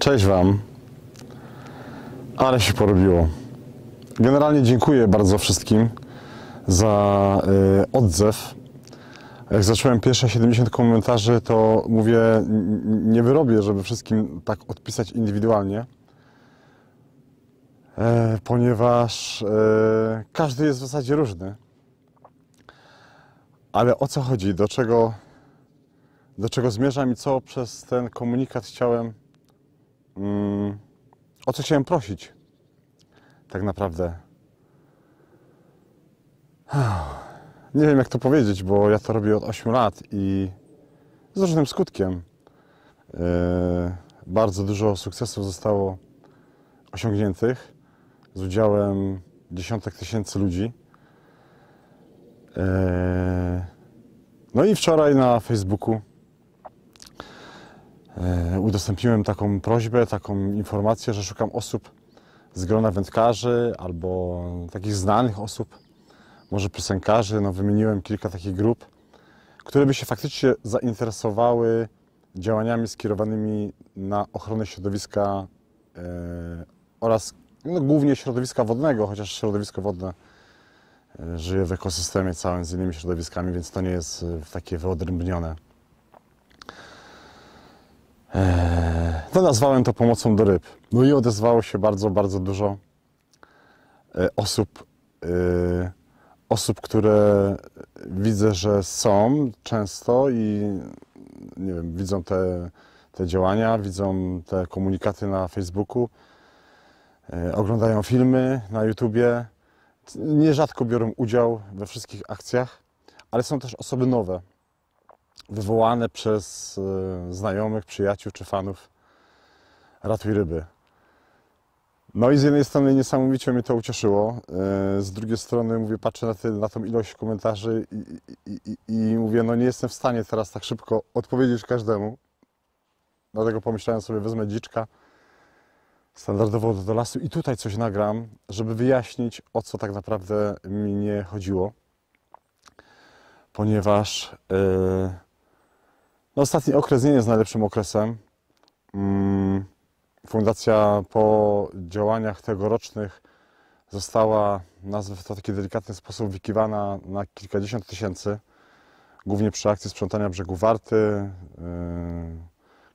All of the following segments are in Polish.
Cześć Wam. Ale się porobiło. Generalnie dziękuję bardzo wszystkim za y, odzew. Jak zacząłem pierwsze 70 komentarzy, to mówię, nie wyrobię, żeby wszystkim tak odpisać indywidualnie, e, ponieważ e, każdy jest w zasadzie różny. Ale o co chodzi? Do czego do czego zmierzam i co przez ten komunikat chciałem, mm, o co chciałem prosić, tak naprawdę. Nie wiem, jak to powiedzieć, bo ja to robię od 8 lat i z różnym skutkiem. Yy, bardzo dużo sukcesów zostało osiągniętych z udziałem dziesiątek tysięcy ludzi. E, no i wczoraj na Facebooku E, udostępniłem taką prośbę, taką informację, że szukam osób z grona wędkarzy albo takich znanych osób, może piosenkarzy. No, wymieniłem kilka takich grup, które by się faktycznie zainteresowały działaniami skierowanymi na ochronę środowiska yy, oraz no, głównie środowiska wodnego, chociaż środowisko wodne e, żyje w ekosystemie całym z innymi środowiskami, więc to nie jest takie wyodrębnione. To no, nazwałem to pomocą do ryb. No i odezwało się bardzo, bardzo dużo e, osób, e, osób, które e, widzę, że są często i nie wiem, widzą te, te działania, widzą te komunikaty na Facebooku, oglądają filmy na YouTubie, nierzadko biorą udział we wszystkich akcjach, ale są też osoby nowe, wywołane przez e, znajomych, przyjaciół czy fanów Ratuj Ryby. No i z jednej strony niesamowicie mnie to ucieszyło, e, z drugiej strony mówię, patrzę na, te, na tą ilość komentarzy i, i, i, i, mówię, no nie jestem w stanie teraz tak szybko odpowiedzieć każdemu. Dlatego pomyślałem sobie, wezmę dziczka standardowo do lasu i tutaj coś nagram, żeby wyjaśnić o co tak naprawdę mi nie chodziło. Ponieważ... Yy no, ostatni okres nie jest najlepszym okresem. Mm, fundacja po działaniach tegorocznych została, nazwę to taki delikatny sposób, wykiwana na kilkadziesiąt tysięcy. Głównie przy akcji sprzątania brzegu Warty. Y,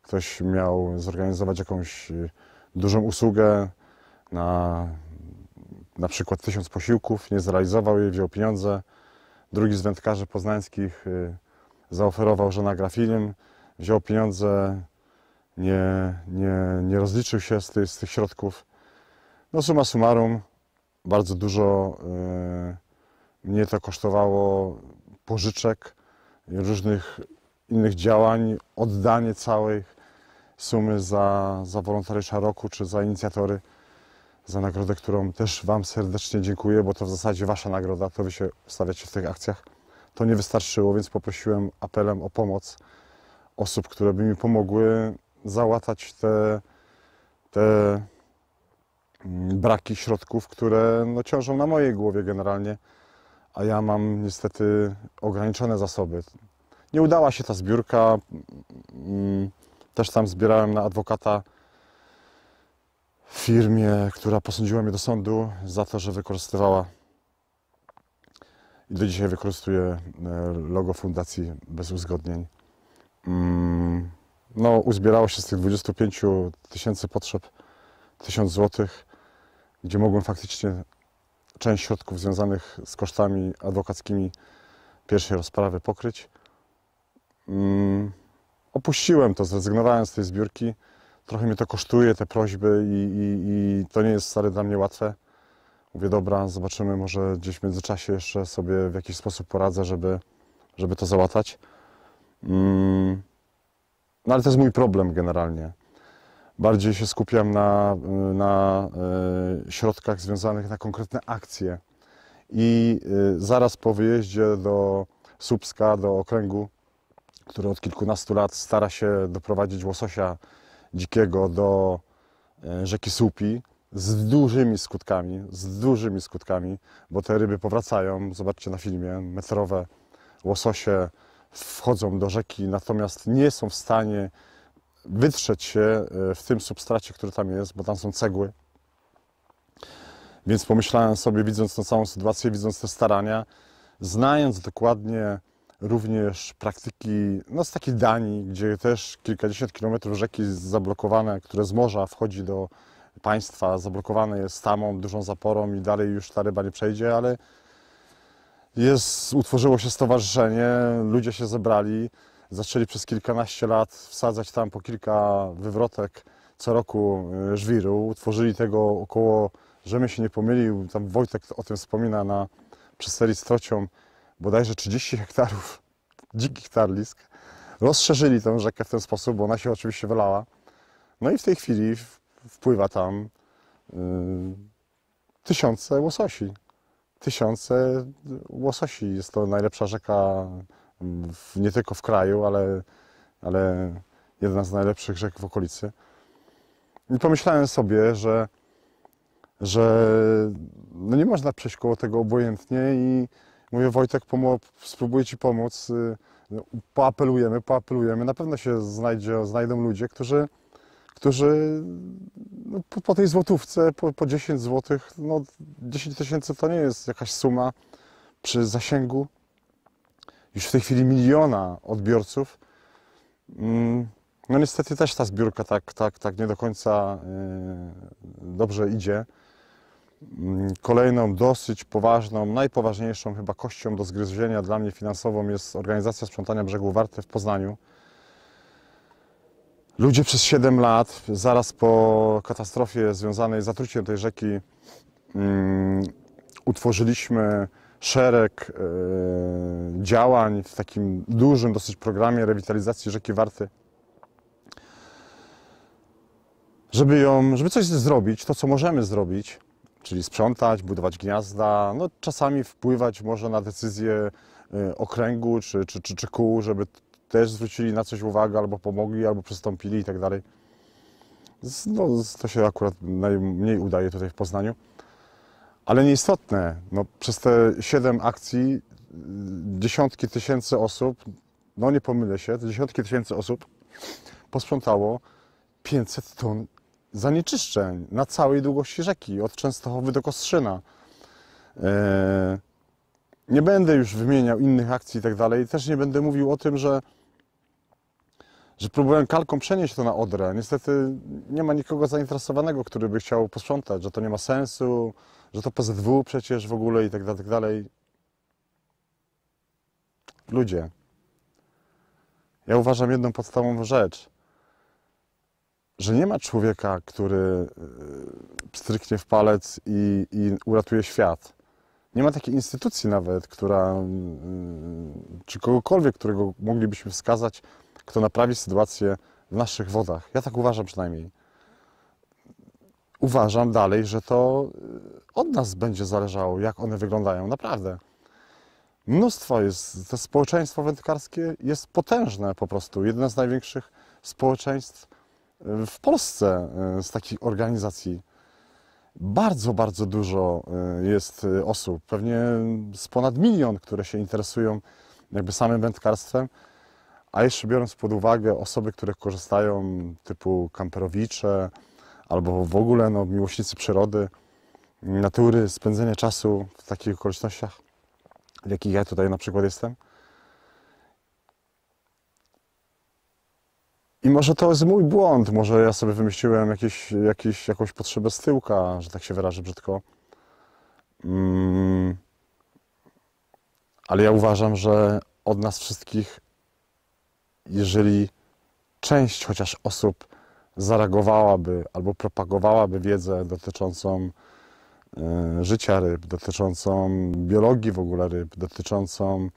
ktoś miał zorganizować jakąś y, dużą usługę na na przykład tysiąc posiłków, nie zrealizował jej, wziął pieniądze. Drugi z wędkarzy poznańskich y, zaoferował, że nagra film, wziął pieniądze, nie, nie, nie rozliczył się z, ty, z tych środków. No suma summarum, bardzo dużo y, mnie to kosztowało pożyczek, różnych innych działań, oddanie całej sumy za, za wolontariusza roku czy za inicjatory, za nagrodę, którą też Wam serdecznie dziękuję, bo to w zasadzie Wasza nagroda, to Wy się stawiacie w tych akcjach. To nie wystarczyło, więc poprosiłem apelem o pomoc osób, które by mi pomogły załatać te, te mm, braki środków, które no, ciążą na mojej głowie generalnie, a ja mam niestety ograniczone zasoby. Nie udała się ta zbiórka. Mm, też tam zbierałem na adwokata firmie, która posądziła mnie do sądu za to, że wykorzystywała i do dzisiaj wykorzystuję e, logo fundacji bez uzgodnień. Mm, no, uzbierało się z tych 25 tysięcy potrzeb 1000 zł, gdzie mogłem faktycznie część środków związanych z kosztami adwokackimi pierwszej rozprawy pokryć. Mm, opuściłem to, zrezygnowałem z tej zbiórki. Trochę mnie to kosztuje, te prośby i, i, i to nie jest stare dla mnie łatwe. Mówię, dobra, zobaczymy, może gdzieś w międzyczasie jeszcze sobie w jakiś sposób poradzę, żeby, żeby to załatać. Mm, no ale to jest mój problem generalnie. Bardziej się skupiam na, na e, środkach związanych na konkretne akcje. I e, zaraz po wyjeździe do Słupska, do okręgu, który od kilkunastu lat stara się doprowadzić łososia dzikiego do e, rzeki Słupi, z dużymi skutkami, z dużymi skutkami, bo te ryby powracają, zobaczcie na filmie, metrowe łososie wchodzą do rzeki, natomiast nie są w stanie wytrzeć się e, w tym substracie, który tam jest, bo tam są cegły. Więc pomyślałem sobie, widząc tę całą sytuację, widząc te starania, znając dokładnie również praktyki no, z takiej Danii, gdzie też kilkadziesiąt kilometrów rzeki zablokowane, które z morza wchodzi do, państwa zablokowane jest tamą, dużą zaporą i dalej już ta ryba nie przejdzie, ale jest, utworzyło się stowarzyszenie, ludzie się zebrali, zaczęli przez kilkanaście lat wsadzać tam po kilka wywrotek co roku e, żwiru. Utworzyli tego około, żeby się nie pomylił, tam Wojtek o tym wspomina na przy serii z bodajże 30 hektarów dzikich tarlisk. Rozszerzyli tę rzekę w ten sposób, bo ona się oczywiście wylała. No i w tej chwili wpływa tam y, tysiące łososi. Tysiące łososi. Jest to najlepsza rzeka w, nie tylko w kraju, ale, ale jedna z najlepszych rzek w okolicy. I pomyślałem sobie, że, że no nie można przejść koło tego obojętnie i mówię Wojtek, spróbuję Ci pomóc, y, no, poapelujemy, poapelujemy. Na pewno się znajdzie, znajdą ludzie, którzy którzy no, po, po, tej złotówce, po, po 10 zł, no 10 tysięcy to nie jest jakaś suma przy zasięgu już w tej chwili miliona odbiorców. Mm, no niestety też ta zbiórka tak, tak, tak nie do końca yy, dobrze idzie. Mm, kolejną dosyć poważną, najpoważniejszą chyba kością do zgryzienia dla mnie finansową jest organizacja sprzątania brzegu Warte w Poznaniu. Ludzie przez 7 lat, zaraz po katastrofie związanej z zatruciem tej rzeki, mm, utworzyliśmy szereg e, działań w takim dużym dosyć programie rewitalizacji rzeki Warty. Żeby, ją, żeby coś zrobić, to co możemy zrobić, czyli sprzątać, budować gniazda, no, czasami wpływać może na decyzje e, okręgu czy, czy, czy, czy kół, żeby też zwrócili na coś uwagę, albo pomogli, albo przystąpili i tak dalej. No, to się akurat najmniej udaje tutaj w Poznaniu. Ale nieistotne, no, przez te 7 akcji dziesiątki tysięcy osób, no nie pomylę się, dziesiątki tysięcy osób posprzątało 500 ton zanieczyszczeń na całej długości rzeki, od Częstochowy do Kostrzyna. E, nie będę już wymieniał innych akcji i tak dalej. Też nie będę mówił o tym, że że próbowałem kalką przenieść to na Odrę. Niestety nie ma nikogo zainteresowanego, który by chciał posprzątać, że to nie ma sensu, że to PZW przecież w ogóle i tak dalej, tak dalej. Ludzie, ja uważam jedną podstawową rzecz, że nie ma człowieka, który e, stryknie w palec i, i uratuje świat. Nie ma takiej instytucji nawet, która, mm, czy kogokolwiek, którego moglibyśmy wskazać, kto naprawi sytuację w naszych wodach. Ja tak uważam przynajmniej. Uważam dalej, że to y, od nas będzie zależało, jak one wyglądają, naprawdę. Mnóstwo jest, to społeczeństwo wędkarskie jest potężne po prostu. Jedne z największych społeczeństw y, w Polsce y, z takich organizacji. Bardzo, bardzo dużo jest osób, pewnie z ponad milion, które się interesują jakby samym wędkarstwem. A jeszcze biorąc pod uwagę osoby, które korzystają, typu kamperowicze albo w ogóle no, miłośnicy przyrody, natury, spędzenia czasu w takich okolicznościach, w jakich ja tutaj na przykład jestem. I może to jest mój błąd, może ja sobie wymyśliłem jakieś, jakieś, jakąś potrzebę z tyłka, że tak się wyrażę brzydko. Mm. Ale ja uważam, że od nas wszystkich jeżeli część chociaż osób zareagowałaby albo propagowałaby wiedzę dotyczącą e, życia ryb, dotyczącą biologii w ogóle ryb, dotyczącą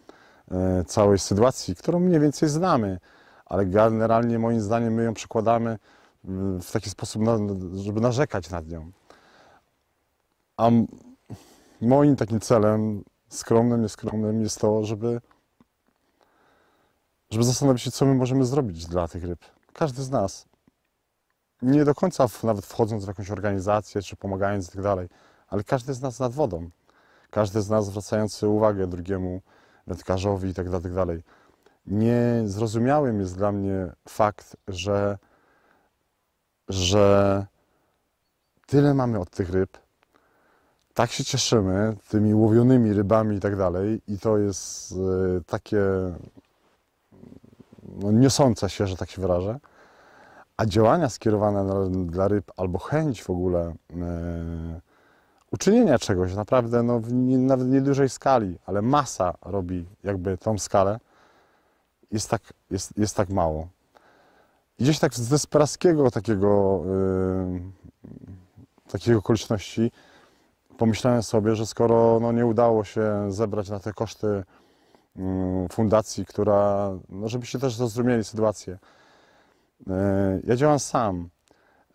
e, całej sytuacji, którą mniej więcej znamy, ale generalnie moim zdaniem my ją przekładamy mm, w taki sposób, żeby narzekać nad nią. A moim takim celem, skromnym, nieskromnym, jest to, żeby żeby zastanowić się, co my możemy zrobić dla tych ryb. Każdy z nas. Nie do końca w, nawet wchodząc w jakąś organizację, czy pomagając i tak dalej, ale każdy z nas nad wodą. Każdy z nas zwracający uwagę drugiemu wędkarzowi i tak dalej, tak dalej. Niezrozumiałym jest dla mnie fakt, że, że tyle mamy od tych ryb, tak się cieszymy tymi łowionymi rybami i tak dalej i to jest y, takie no, niosące się, że tak się wyrażę, a działania skierowane na, dla ryb albo chęć w ogóle e, uczynienia czegoś naprawdę no, w nie, nawet niedużej skali, ale masa robi jakby tą skalę, jest tak, jest, jest tak mało. I gdzieś tak z desperackiego takiego, yy, takiej okoliczności pomyślałem sobie, że skoro no, nie udało się zebrać na te koszty Mm, fundacji, która, no żebyście też zrozumieli sytuację. E, ja działam sam.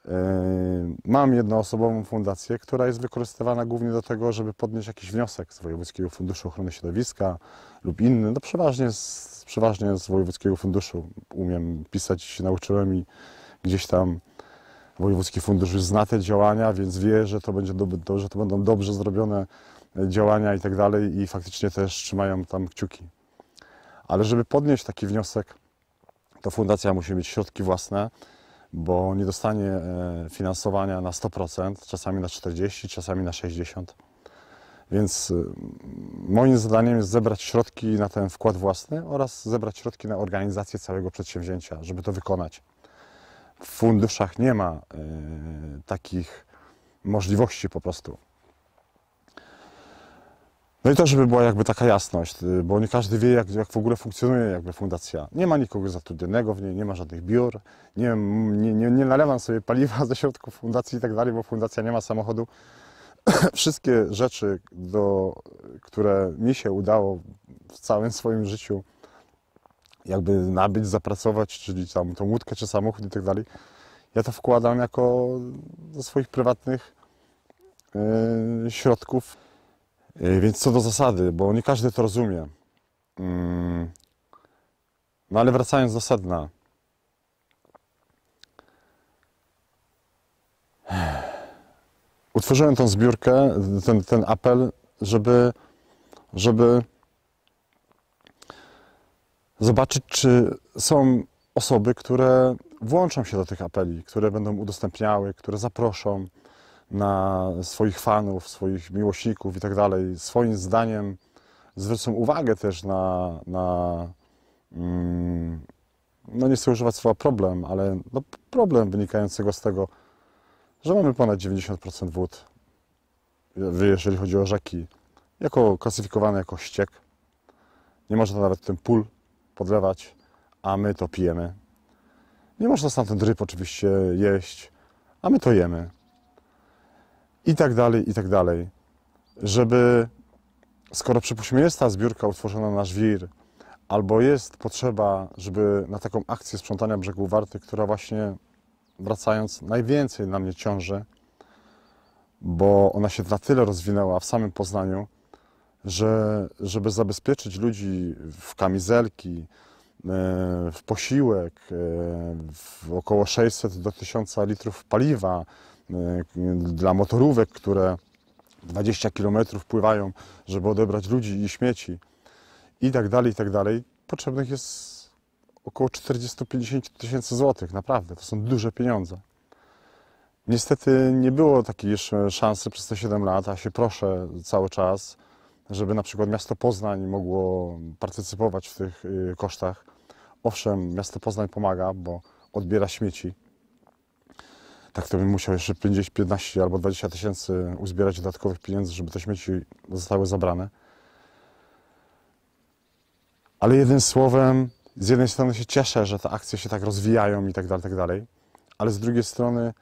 E, mam jednoosobową fundację, która jest wykorzystywana głównie do tego, żeby podnieść jakiś wniosek z Wojewódzkiego Funduszu Ochrony Środowiska lub inny. No przeważnie z, przeważnie z Wojewódzkiego Funduszu. Umiem pisać, się nauczyłem i gdzieś tam Wojewódzki Fundusz zna te działania, więc wie, że to, będzie do, że to będą dobrze zrobione działania i tak dalej i faktycznie też trzymają tam kciuki. Ale żeby podnieść taki wniosek, to fundacja musi mieć środki własne, bo nie dostanie e, finansowania na 100%, czasami na 40%, czasami na 60%. Więc e, moim zadaniem jest zebrać środki na ten wkład własny oraz zebrać środki na organizację całego przedsięwzięcia, żeby to wykonać. W funduszach nie ma e, takich możliwości po prostu. No i to, żeby była jakby taka jasność, y, bo nie każdy wie, jak, jak w ogóle funkcjonuje jakby fundacja. Nie ma nikogo zatrudnionego w niej, nie ma żadnych biur, nie, nie, nie, nie nalewam sobie paliwa ze środków fundacji i tak dalej, bo fundacja nie ma samochodu. Wszystkie rzeczy, do, które mi się udało w całym swoim życiu jakby nabyć, zapracować, czyli tam tą łódkę czy samochód i tak dalej, ja to wkładam jako ze swoich prywatnych yy, środków. E, więc co do zasady, bo nie każdy to rozumie. Mm. No ale wracając do sedna. Utworzyłem tą zbiórkę, ten, ten apel, żeby, żeby zobaczyć, czy są osoby, które włączą się do tych apeli, które będą udostępniały, które zaproszą, na swoich fanów, swoich miłośników i tak dalej. Swoim zdaniem zwrócą uwagę też na, na mm, no nie chcę używać słowa problem, ale no problem wynikającego z tego, że mamy ponad 90% wód, y, jeżeli chodzi o rzeki, jako klasyfikowane jako ściek. Nie można nawet tym pól podlewać, a my to pijemy. Nie można stamtąd ryb oczywiście jeść, a my to jemy i tak dalej, i tak dalej. Żeby, skoro przypuśćmy jest ta zbiórka utworzona na żwir, albo jest potrzeba, żeby na taką akcję sprzątania brzegu Warty, która właśnie, wracając, najwięcej na mnie ciąży, bo ona się na tyle rozwinęła w samym Poznaniu, że żeby zabezpieczyć ludzi w kamizelki, e, w posiłek, e, w około 600 do 1000 litrów paliwa, Y, dla motorówek, które 20 km pływają, żeby odebrać ludzi i śmieci i tak dalej, i tak dalej, potrzebnych jest około 40-50 tysięcy złotych, naprawdę, to są duże pieniądze. Niestety nie było takiej szansy przez te 7 lat, a się proszę cały czas, żeby na przykład miasto Poznań mogło partycypować w tych y, kosztach. Owszem, miasto Poznań pomaga, bo odbiera śmieci, tak to bym musiał jeszcze 50, 15 albo 20 tysięcy uzbierać dodatkowych pieniędzy, żeby te śmieci zostały zabrane. Ale jednym słowem, z jednej strony się cieszę, że te akcje się tak rozwijają i tak dalej, tak dalej, ale z drugiej strony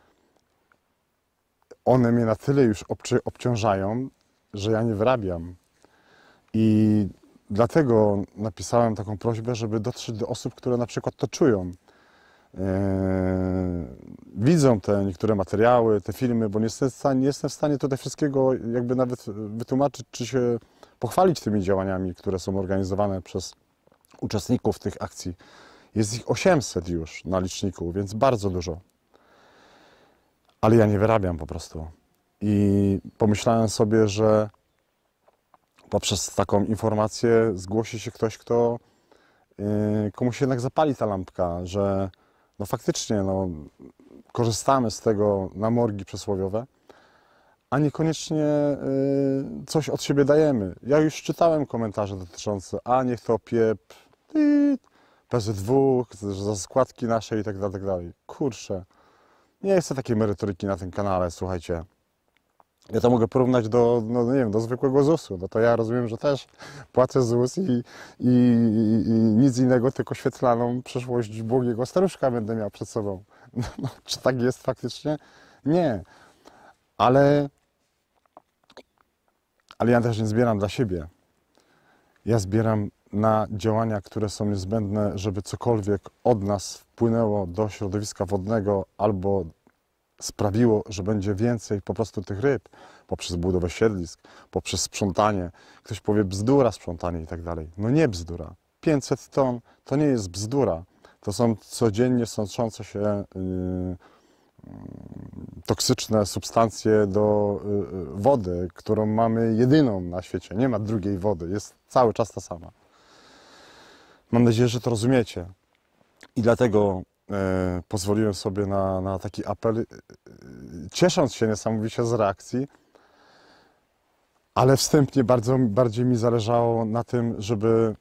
one mnie na tyle już obci obciążają, że ja nie wyrabiam. I dlatego napisałem taką prośbę, żeby dotrzeć do osób, które na przykład to czują. Eee, widzą te niektóre materiały, te filmy, bo nie jestem w stanie, nie jestem w stanie tutaj wszystkiego jakby nawet wytłumaczyć, czy się pochwalić tymi działaniami, które są organizowane przez uczestników tych akcji. Jest ich 800 już na liczniku, więc bardzo dużo. Ale ja nie wyrabiam po prostu. I pomyślałem sobie, że poprzez taką informację zgłosi się ktoś, kto y, komuś jednak zapali ta lampka, że no faktycznie no, korzystamy z tego na morgi przysłowiowe, a niekoniecznie y, coś od siebie dajemy. Ja już czytałem komentarze dotyczące, a niech to piep, PZW, za składki nasze tak i tak dalej, Kurczę, nie chcę takiej merytoryki na tym kanale, słuchajcie. Ja to mogę porównać do, no nie wiem, do zwykłego ZUS-u. No to ja rozumiem, że też płacę ZUS i, i, i, i nic innego, tylko świetlaną przyszłość błogiego staruszka będę miał przed sobą. No, czy tak jest faktycznie? Nie. Ale, ale ja też nie zbieram dla siebie. Ja zbieram na działania, które są niezbędne, żeby cokolwiek od nas wpłynęło do środowiska wodnego albo sprawiło, że będzie więcej po prostu tych ryb poprzez budowę siedlisk, poprzez sprzątanie. Ktoś powie bzdura sprzątanie i tak dalej. No nie bzdura. 500 ton to nie jest bzdura. To są codziennie sączące się y, mm, toksyczne substancje do y, y, wody, którą mamy jedyną na świecie. Nie ma drugiej wody, jest cały czas ta sama. Mam nadzieję, że to rozumiecie. I dlatego e, pozwoliłem sobie na, na taki apel, ciesząc się niesamowicie z reakcji, ale wstępnie bardzo, bardziej mi zależało na tym, żeby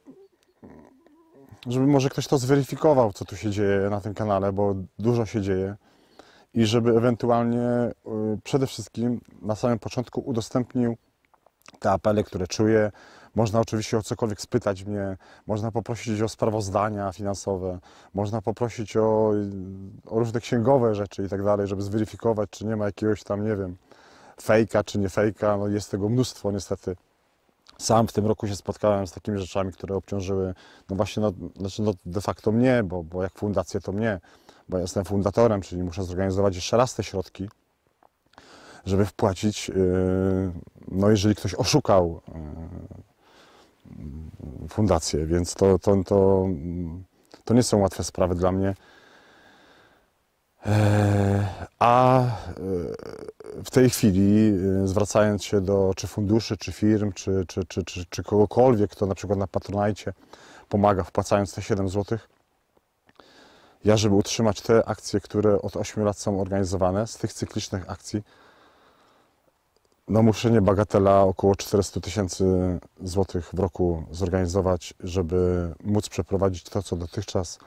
żeby może ktoś to zweryfikował, co tu się dzieje na tym kanale, bo dużo się dzieje i żeby ewentualnie y, przede wszystkim na samym początku udostępnił te apele, które czuję. Można oczywiście o cokolwiek spytać mnie, można poprosić o sprawozdania finansowe, można poprosić o, y, o różne księgowe rzeczy i tak dalej, żeby zweryfikować, czy nie ma jakiegoś tam, nie wiem, fejka czy nie fejka. No jest tego mnóstwo niestety sam w tym roku się spotkałem z takimi rzeczami, które obciążyły, no właśnie, no, znaczy no de facto mnie, bo, bo jak fundację to mnie, bo ja jestem fundatorem, czyli muszę zorganizować jeszcze raz te środki, żeby wpłacić, yy, no jeżeli ktoś oszukał yy, fundację, więc to, to, to, to nie są łatwe sprawy dla mnie. E, a e, w tej chwili, e, zwracając się do czy funduszy, czy firm, czy, czy, czy, czy, czy kogokolwiek, kto na przykład na Patronajcie pomaga, wpłacając te 7 zł, ja, żeby utrzymać te akcje, które od 8 lat są organizowane, z tych cyklicznych akcji, no muszę nie bagatela około 400 tysięcy złotych w roku zorganizować, żeby móc przeprowadzić to, co dotychczas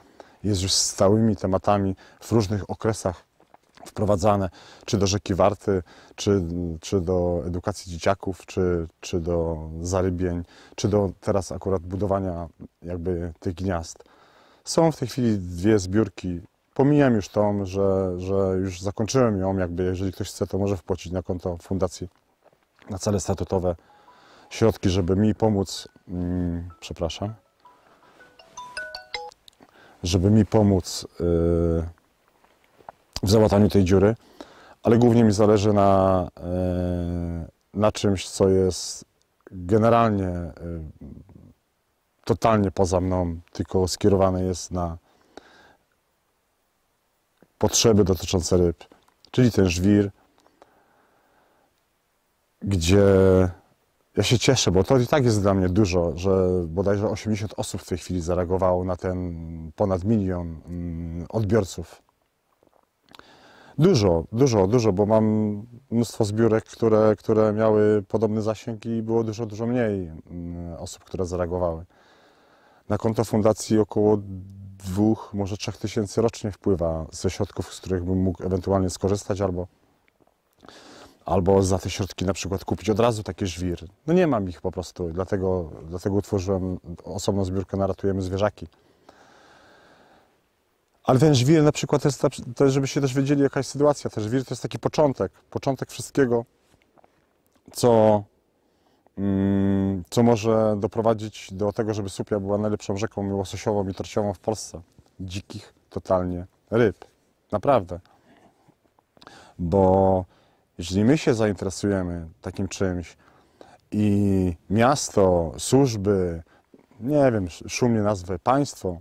jest już stałymi tematami w różnych okresach wprowadzane, czy do rzeki Warty, czy, czy do edukacji dzieciaków, czy, czy do zarybień, czy do teraz akurat budowania jakby tych gniazd. Są w tej chwili dwie zbiórki. Pomijam już tą, że, że już zakończyłem ją, jakby jeżeli ktoś chce, to może wpłacić na konto fundacji na cele statutowe środki, żeby mi pomóc, mm, przepraszam, żeby mi pomóc y, w załataniu tej dziury, ale głównie mi zależy na, y, na czymś, co jest generalnie y, totalnie poza mną, tylko skierowane jest na potrzeby dotyczące ryb, czyli ten żwir, gdzie ja się cieszę, bo to i tak jest dla mnie dużo, że bodajże 80 osób w tej chwili zareagowało na ten ponad milion mm, odbiorców. Dużo, dużo, dużo, bo mam mnóstwo zbiórek, które, które miały podobny zasięg i było dużo, dużo mniej mm, osób, które zareagowały. Na konto fundacji około dwóch, może trzech tysięcy rocznie wpływa ze środków, z których bym mógł ewentualnie skorzystać albo albo za te środki na przykład kupić od razu takie żwir. No nie mam ich po prostu, dlatego, dlatego utworzyłem osobną zbiórkę na Ratujemy Zwierzaki. Ale ten żwir na przykład, jest, to jest, żebyście też wiedzieli jaka jest sytuacja, ten żwir to jest taki początek, początek wszystkiego, co, mm, co może doprowadzić do tego, żeby Supia była najlepszą rzeką łososiową i torciową w Polsce. Dzikich totalnie ryb. Naprawdę. Bo jeśli my się zainteresujemy takim czymś i miasto, służby, nie wiem, szumnie nazwę państwo,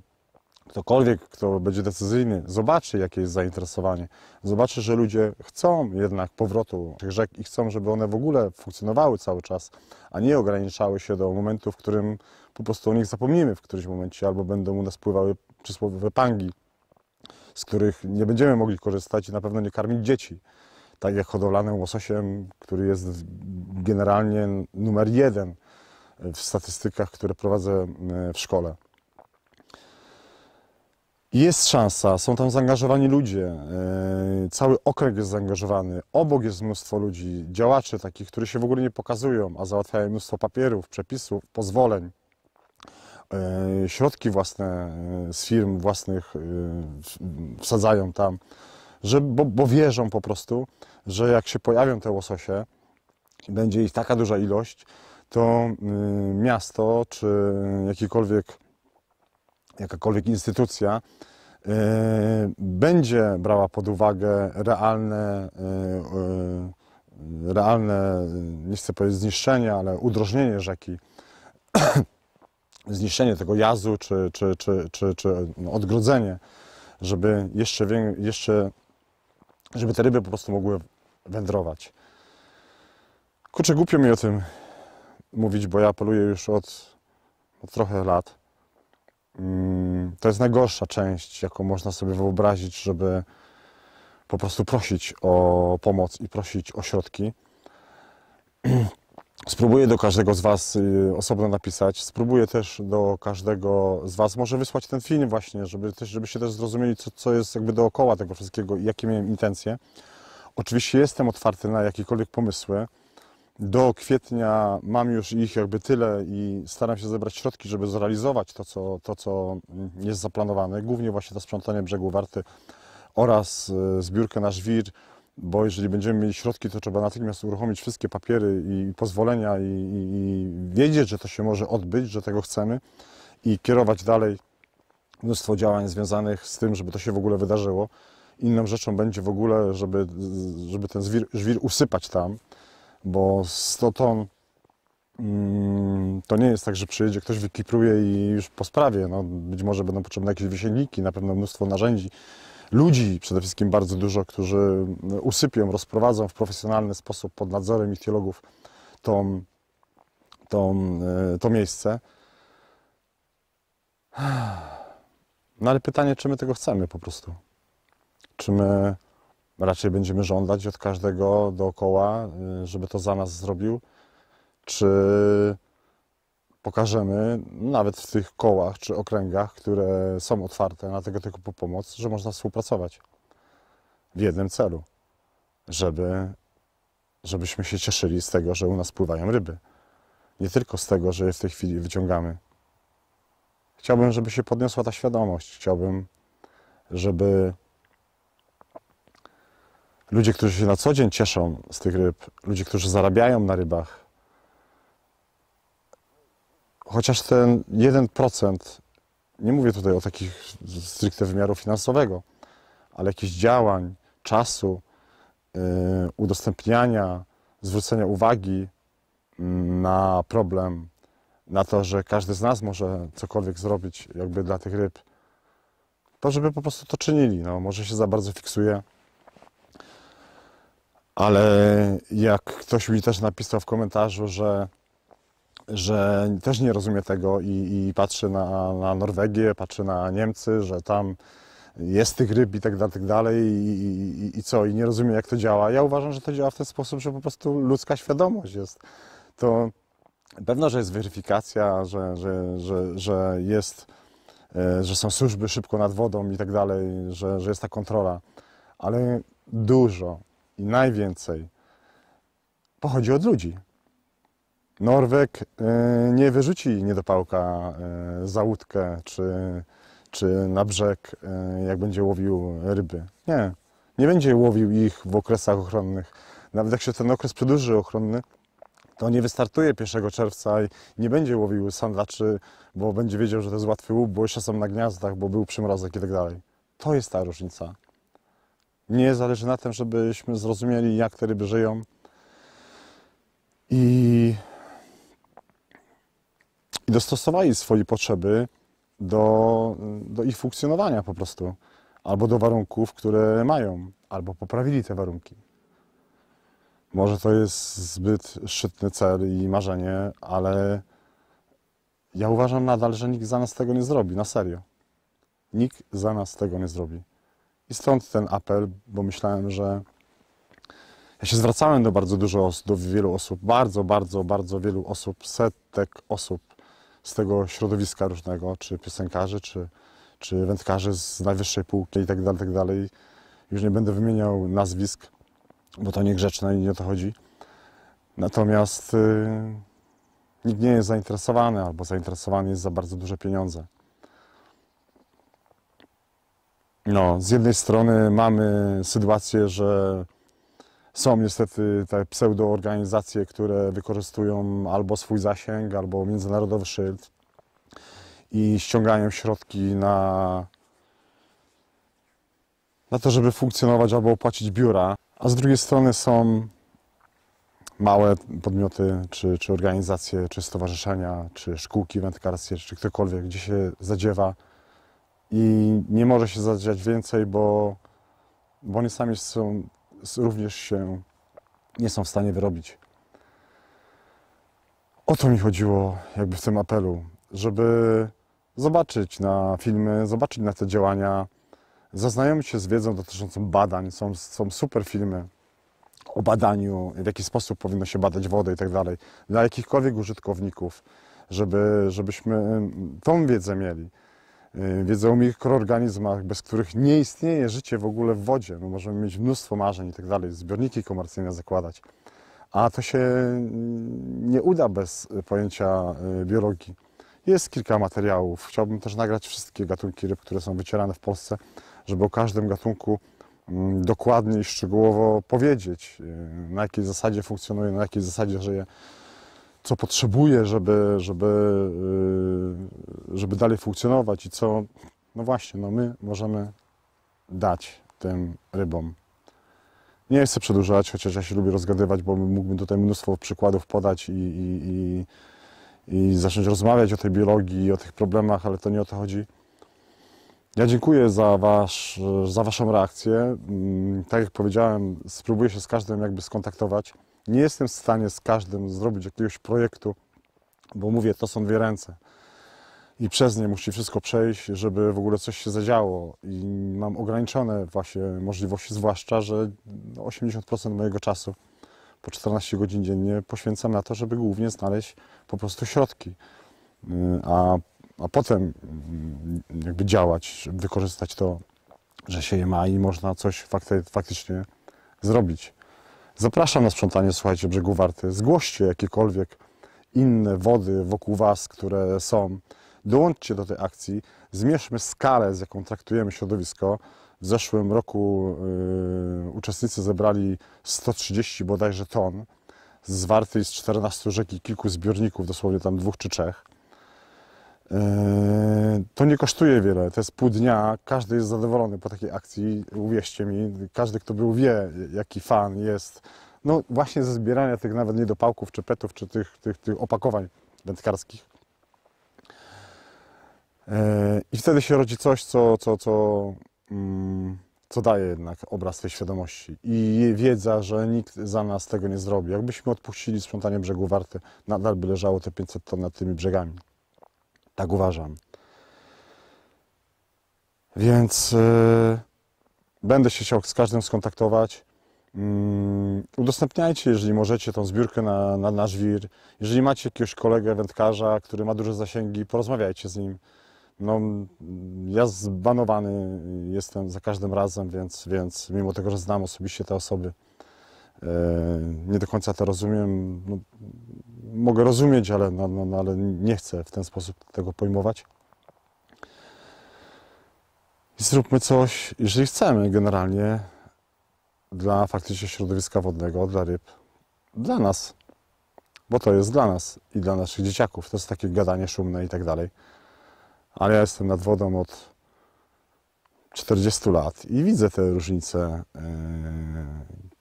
ktokolwiek, kto będzie decyzyjny, zobaczy, jakie jest zainteresowanie, zobaczy, że ludzie chcą jednak powrotu tych rzek i chcą, żeby one w ogóle funkcjonowały cały czas, a nie ograniczały się do momentu, w którym po prostu o nich zapomnimy w którymś momencie, albo będą u nas pływały przysłowiowe pangi, z których nie będziemy mogli korzystać i na pewno nie karmić dzieci tak jak hodowlanym łososiem, który jest generalnie numer jeden w statystykach, które prowadzę e, w szkole. Jest szansa, są tam zaangażowani ludzie, e, cały okręg jest zaangażowany, obok jest mnóstwo ludzi, działaczy takich, którzy się w ogóle nie pokazują, a załatwiają mnóstwo papierów, przepisów, pozwoleń, e, środki własne z firm własnych wsadzają tam że, bo, bo wierzą po prostu, że jak się pojawią te łososie i będzie ich taka duża ilość, to y, miasto czy jakikolwiek, jakakolwiek instytucja y, będzie brała pod uwagę realne, y, realne, nie chcę powiedzieć zniszczenie, ale udrożnienie rzeki, zniszczenie tego jazu czy, czy, czy, czy, czy no, odgrodzenie, żeby jeszcze, jeszcze żeby te ryby po prostu mogły wędrować. Kurczę, głupio mi o tym mówić, bo ja poluję już od, od trochę lat. Mm, to jest najgorsza część, jaką można sobie wyobrazić, żeby po prostu prosić o pomoc i prosić o środki. Spróbuję do każdego z Was y, osobno napisać. Spróbuję też do każdego z Was może wysłać ten film właśnie, żeby też, żebyście też zrozumieli, co, co jest jakby dookoła tego wszystkiego i jakie miałem intencje. Oczywiście jestem otwarty na jakiekolwiek pomysły. Do kwietnia mam już ich jakby tyle i staram się zebrać środki, żeby zrealizować to, co, to, co jest zaplanowane. Głównie właśnie to sprzątanie brzegu Warty oraz y, zbiórkę na żwir, bo jeżeli będziemy mieli środki, to trzeba natychmiast uruchomić wszystkie papiery i pozwolenia i, i, i wiedzieć, że to się może odbyć, że tego chcemy i kierować dalej mnóstwo działań związanych z tym, żeby to się w ogóle wydarzyło. Inną rzeczą będzie w ogóle, żeby, żeby ten żwir, żwir usypać tam, bo 100 ton mm, to nie jest tak, że przyjedzie ktoś, wykipruje i już po sprawie. No, być może będą potrzebne jakieś wysięgniki, na pewno mnóstwo narzędzi ludzi przede wszystkim bardzo dużo, którzy no, usypią, rozprowadzą w profesjonalny sposób pod nadzorem ichtiologów tą, tą, e, to miejsce. No ale pytanie, czy my tego chcemy po prostu? Czy my raczej będziemy żądać od każdego dookoła, e, żeby to za nas zrobił? Czy pokażemy, nawet w tych kołach czy okręgach, które są otwarte na tego typu pomoc, że można współpracować w jednym celu, żeby, żebyśmy się cieszyli z tego, że u nas pływają ryby. Nie tylko z tego, że je w tej chwili wyciągamy. Chciałbym, żeby się podniosła ta świadomość. Chciałbym, żeby ludzie, którzy się na co dzień cieszą z tych ryb, ludzie, którzy zarabiają na rybach, chociaż ten 1%, nie mówię tutaj o takich stricte wymiaru finansowego, ale jakichś działań, czasu, yy, udostępniania, zwrócenia uwagi mm, na problem, na to, że każdy z nas może cokolwiek zrobić jakby dla tych ryb, to żeby po prostu to czynili. No, może się za bardzo fiksuje, ale jak ktoś mi też napisał w komentarzu, że że też nie rozumie tego i, i patrzy na, na, Norwegię, patrzy na Niemcy, że tam jest tych ryb i tak dalej, tak dalej i, i, i co, i nie rozumie jak to działa. Ja uważam, że to działa w ten sposób, że po prostu ludzka świadomość jest. To pewno, że jest weryfikacja, że, że, że, że jest, e, że są służby szybko nad wodą i tak dalej, że, że jest ta kontrola, ale dużo i najwięcej pochodzi od ludzi. Norwek y, nie wyrzuci niedopałka y, za łódkę czy, czy na brzeg, y, jak będzie łowił ryby. Nie, nie będzie łowił ich w okresach ochronnych. Nawet jak się ten okres przedłuży ochronny, to nie wystartuje 1 czerwca i nie będzie łowił sandaczy, bo będzie wiedział, że to jest łatwy łub, bo jeszcze są na gniazdach, bo był przymrozek i tak dalej. To jest ta różnica. Nie zależy na tym, żebyśmy zrozumieli, jak te ryby żyją i i dostosowali swoje potrzeby do, do ich funkcjonowania po prostu, albo do warunków, które mają, albo poprawili te warunki. Może to jest zbyt szczytny cel i marzenie, ale ja uważam nadal, że nikt za nas tego nie zrobi, na serio. Nikt za nas tego nie zrobi. I stąd ten apel, bo myślałem, że ja się zwracałem do bardzo dużo osób, do wielu osób, bardzo, bardzo, bardzo wielu osób, setek osób, z tego środowiska różnego, czy piosenkarzy, czy, czy wędkarzy z najwyższej półki itd., tak tak dalej, Już nie będę wymieniał nazwisk, bo to niegrzeczne i nie o to chodzi. Natomiast y, nikt nie jest zainteresowany, albo zainteresowany jest za bardzo duże pieniądze. No, z jednej strony mamy sytuację, że są niestety te pseudoorganizacje, które wykorzystują albo swój zasięg, albo międzynarodowy szyld i ściągają środki na, na to, żeby funkcjonować albo opłacić biura. A z drugiej strony są małe podmioty, czy, czy organizacje, czy stowarzyszenia, czy szkółki wędkarskie, czy ktokolwiek, gdzie się zadziewa i nie może się zadziać więcej, bo, bo oni sami są również się nie są w stanie wyrobić. O to mi chodziło jakby w tym apelu, żeby zobaczyć na filmy, zobaczyć na te działania, zaznajomić się z wiedzą dotyczącą badań. Są, są super filmy o badaniu, w jaki sposób powinno się badać wodę i tak dalej, dla jakichkolwiek użytkowników, żeby, żebyśmy mm, tą wiedzę mieli. Y, wiedzą o mikroorganizmach, bez których nie istnieje życie w ogóle w wodzie. My możemy mieć mnóstwo marzeń i tak dalej, zbiorniki komercyjne zakładać. A to się mm, nie uda bez y, pojęcia y, biologii. Jest kilka materiałów. Chciałbym też nagrać wszystkie gatunki ryb, które są wycierane w Polsce, żeby o każdym gatunku mm, dokładnie i szczegółowo powiedzieć, na jakiej zasadzie funkcjonuje, na jakiej zasadzie żyje co potrzebuje, żeby, żeby, y, żeby dalej funkcjonować i co, no właśnie, no my możemy dać tym rybom. Nie chcę przedłużać, chociaż ja się lubię rozgadywać, bo mógłbym tutaj mnóstwo przykładów podać i, i, i, i zacząć rozmawiać o tej biologii o tych problemach, ale to nie o to chodzi. Ja dziękuję za, wasz, za Waszą reakcję. Mm, tak jak powiedziałem, spróbuję się z każdym jakby skontaktować. Nie jestem w stanie z każdym zrobić jakiegoś projektu, bo mówię, to są dwie ręce. I przez nie musi wszystko przejść, żeby w ogóle coś się zadziało. I mam ograniczone właśnie możliwości, zwłaszcza, że 80% mojego czasu po 14 godzin dziennie poświęcam na to, żeby głównie znaleźć po prostu środki. A, a potem mm, jakby działać, wykorzystać to, że się je ma i można coś fakty, faktycznie zrobić. Zapraszam na sprzątanie, słuchajcie, brzegu Warty. Zgłoście jakiekolwiek inne wody wokół Was, które są. Dołączcie do tej akcji. Zmierzmy skalę, z jaką traktujemy środowisko. W zeszłym roku yy, uczestnicy zebrali 130 bodajże ton z Warty i z 14 rzeki, kilku zbiorników, dosłownie tam dwóch czy trzech. Eee, to nie kosztuje wiele, to jest pół dnia, każdy jest zadowolony po takiej akcji, uwierzcie mi, każdy kto był wie jaki fan jest, no właśnie ze zbierania tych nawet niedopałków czy petów, czy tych, tych, tych opakowań wędkarskich. Eee, I wtedy się rodzi coś, co, co, co, mm, co daje jednak obraz tej świadomości i wiedza, że nikt za nas tego nie zrobi. Jakbyśmy odpuścili sprzątanie brzegu warty, nadal by leżało te 500 ton nad tymi brzegami. Tak uważam. Więc yy, będę się chciał z każdym skontaktować. Yy, udostępniajcie, jeżeli możecie, tą zbiórkę na, na nasz wir. Jeżeli macie jakiegoś kolegę wędkarza, który ma duże zasięgi, porozmawiajcie z nim. No, ja zbanowany jestem za każdym razem, więc, więc mimo tego, że znam osobiście te osoby, y, nie do końca to rozumiem. No, mogę rozumieć, ale, no, no, no, ale nie chcę w ten sposób tego pojmować. I zróbmy coś, jeżeli chcemy, generalnie dla faktycznie środowiska wodnego, dla ryb, dla nas, bo to jest dla nas i dla naszych dzieciaków. To jest takie gadanie szumne i tak dalej. Ale ja jestem nad wodą od 40 lat i widzę te różnice, e,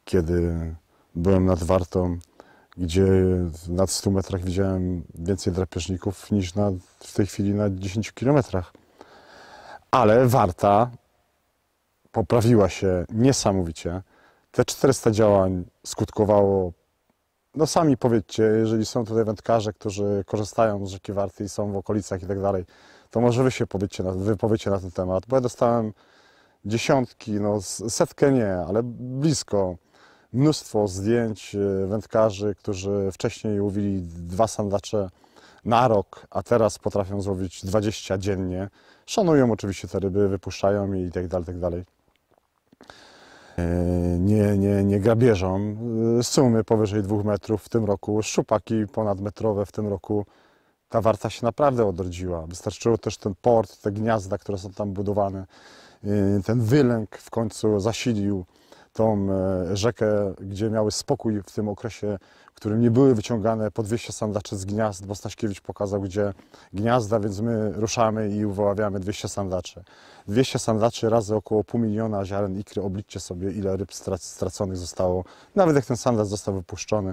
kiedy byłem nad Wartą gdzie na 100 metrach widziałem więcej drapieżników niż na, w tej chwili na 10 kilometrach. Ale Warta poprawiła się niesamowicie. Te 400 działań skutkowało, no sami powiedzcie, jeżeli są tutaj wędkarze, którzy korzystają z rzeki Warty i są w okolicach i tak dalej, to może wy się powiecie na, wypowiecie na ten temat, bo ja dostałem dziesiątki, no setkę nie, ale blisko mnóstwo zdjęć e, wędkarzy, którzy wcześniej łowili dwa sandacze na rok, a teraz potrafią złowić 20 dziennie. Szanują oczywiście te ryby, wypuszczają je i tak dalej, tak dalej. E, nie, nie, nie grabieżą. E, sumy powyżej 2 metrów w tym roku, szupaki ponadmetrowe w tym roku. Ta warta się naprawdę odrodziła. Wystarczyło też ten port, te gniazda, które są tam budowane. Ten wylęk w końcu zasilił tą e, rzekę, gdzie miały spokój w tym okresie, w którym nie były wyciągane po 200 sandaczy z gniazd, bo Staśkiewicz pokazał, gdzie gniazda, więc my ruszamy i uwoławiamy 200 sandaczy. 200 sandaczy razy około pół miliona ziaren ikry, obliczcie sobie, ile ryb straconych zostało, nawet jak ten sandacz został wypuszczony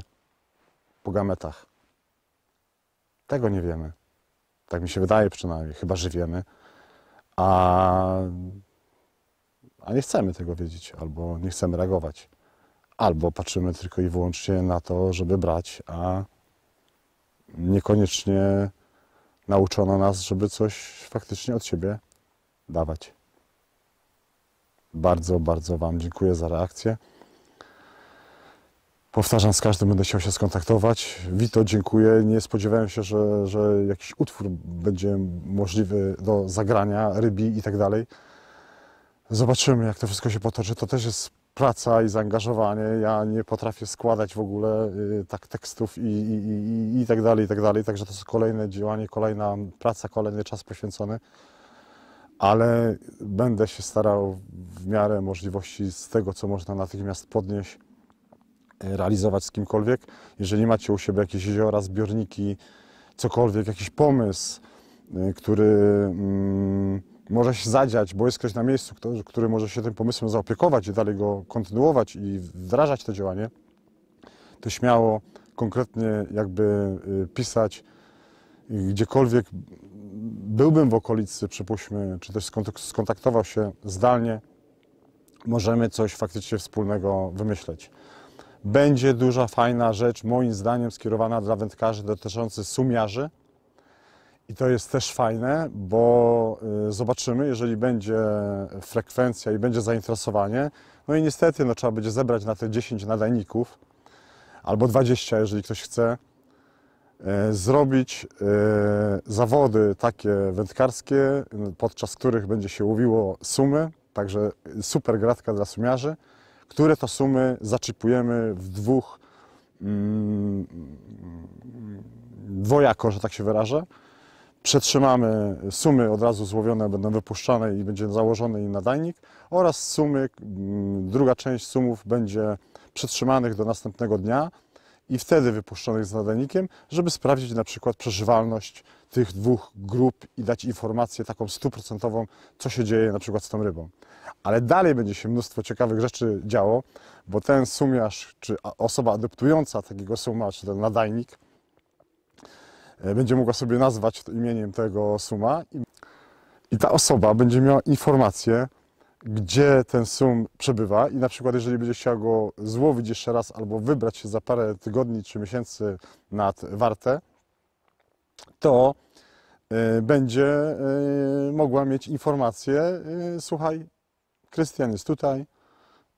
po gametach. Tego nie wiemy. Tak mi się wydaje przynajmniej, chyba wiemy. A a nie chcemy tego wiedzieć, albo nie chcemy reagować, albo patrzymy tylko i wyłącznie na to, żeby brać, a niekoniecznie nauczono nas, żeby coś faktycznie od siebie dawać. Bardzo, bardzo Wam dziękuję za reakcję. Powtarzam, z każdym będę chciał się skontaktować. Wito, dziękuję. Nie spodziewałem się, że, że jakiś utwór będzie możliwy do zagrania, rybi i tak dalej. Zobaczymy, jak to wszystko się potoczy. To też jest praca i zaangażowanie. Ja nie potrafię składać w ogóle y, tak tekstów i, i, i, i tak dalej, i tak dalej. Także to jest kolejne działanie, kolejna praca, kolejny czas poświęcony. Ale będę się starał w miarę możliwości z tego, co można natychmiast podnieść, y, realizować z kimkolwiek. Jeżeli macie u siebie jakieś jeziora, zbiorniki, cokolwiek, jakiś pomysł, y, który. Mm, może się zadziać, bo jest ktoś na miejscu, kto, który może się tym pomysłem zaopiekować i dalej go kontynuować i wdrażać to działanie, to śmiało konkretnie jakby y, pisać y, gdziekolwiek byłbym w okolicy, przypuśćmy, czy też skontaktował się zdalnie, możemy coś faktycznie wspólnego wymyśleć. Będzie duża, fajna rzecz, moim zdaniem, skierowana dla wędkarzy dotyczących sumiarzy, i to jest też fajne, bo y, zobaczymy, jeżeli będzie frekwencja i będzie zainteresowanie. No i niestety no, trzeba będzie zebrać na te 10 nadajników, albo 20, jeżeli ktoś chce, e, zrobić e, zawody takie wędkarskie, no, podczas których będzie się łowiło sumy, także super gratka dla sumiarzy, które to sumy zaczypujemy w dwóch mm, dwojako, że tak się wyrażę przetrzymamy sumy od razu złowione, będą wypuszczane i będzie założony im nadajnik oraz sumy, mm, druga część sumów będzie przetrzymanych do następnego dnia i wtedy wypuszczonych z nadajnikiem, żeby sprawdzić na przykład przeżywalność tych dwóch grup i dać informację taką stuprocentową, co się dzieje na przykład z tą rybą. Ale dalej będzie się mnóstwo ciekawych rzeczy działo, bo ten sumiarz, czy osoba adoptująca takiego suma, czy ten nadajnik, E, będzie mogła sobie nazwać imieniem tego suma i ta osoba będzie miała informację, gdzie ten sum przebywa i na przykład jeżeli będzie chciała go złowić jeszcze raz albo wybrać się za parę tygodni czy miesięcy nad wartę, to e, będzie e, mogła mieć informację, słuchaj, Krystian jest tutaj,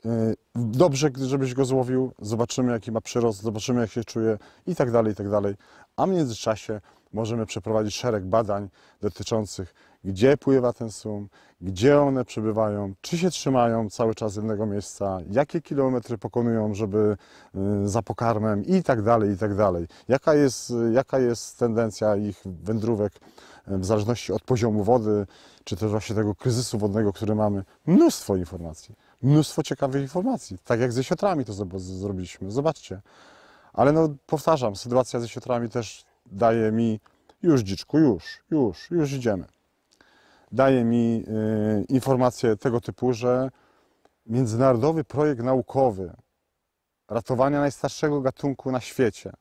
Y, dobrze, żebyś go złowił, zobaczymy jaki ma przyrost, zobaczymy jak się czuje i tak dalej, i tak dalej. A w międzyczasie możemy przeprowadzić szereg badań dotyczących, gdzie pływa ten sum, gdzie one przebywają, czy się trzymają cały czas jednego miejsca, jakie kilometry pokonują, żeby y, za pokarmem i tak dalej, i tak dalej. Jaka jest, jaka jest tendencja ich wędrówek y, w zależności od poziomu wody, czy też właśnie tego kryzysu wodnego, który mamy. Mnóstwo informacji mnóstwo ciekawych informacji. Tak jak ze siotrami to zrobiliśmy, zobaczcie. Ale no powtarzam, sytuacja ze siotrami też daje mi już dziczku, już, już, już idziemy. Daje mi y, informacje tego typu, że międzynarodowy projekt naukowy ratowania najstarszego gatunku na świecie.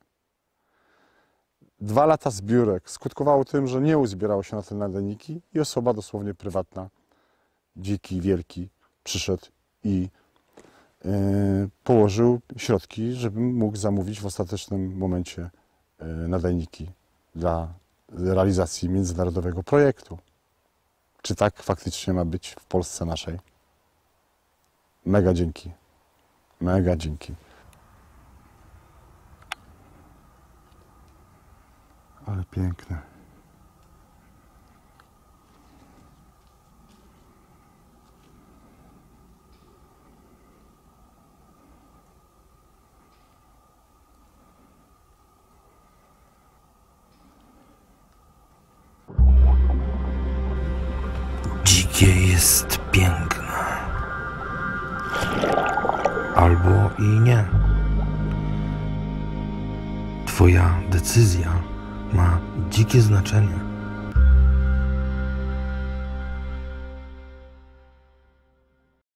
Dwa lata zbiórek skutkowało tym, że nie uzbierało się na te nadeniki i osoba dosłownie prywatna, dziki, wielki, przyszedł i e, położył środki, żebym mógł zamówić w ostatecznym momencie e, nadajniki dla realizacji międzynarodowego projektu. Czy tak faktycznie ma być w Polsce naszej? Mega dzięki. Mega dzięki. Ale piękne. Gdzie jest piękne. Albo i nie. Twoja decyzja ma dzikie znaczenie.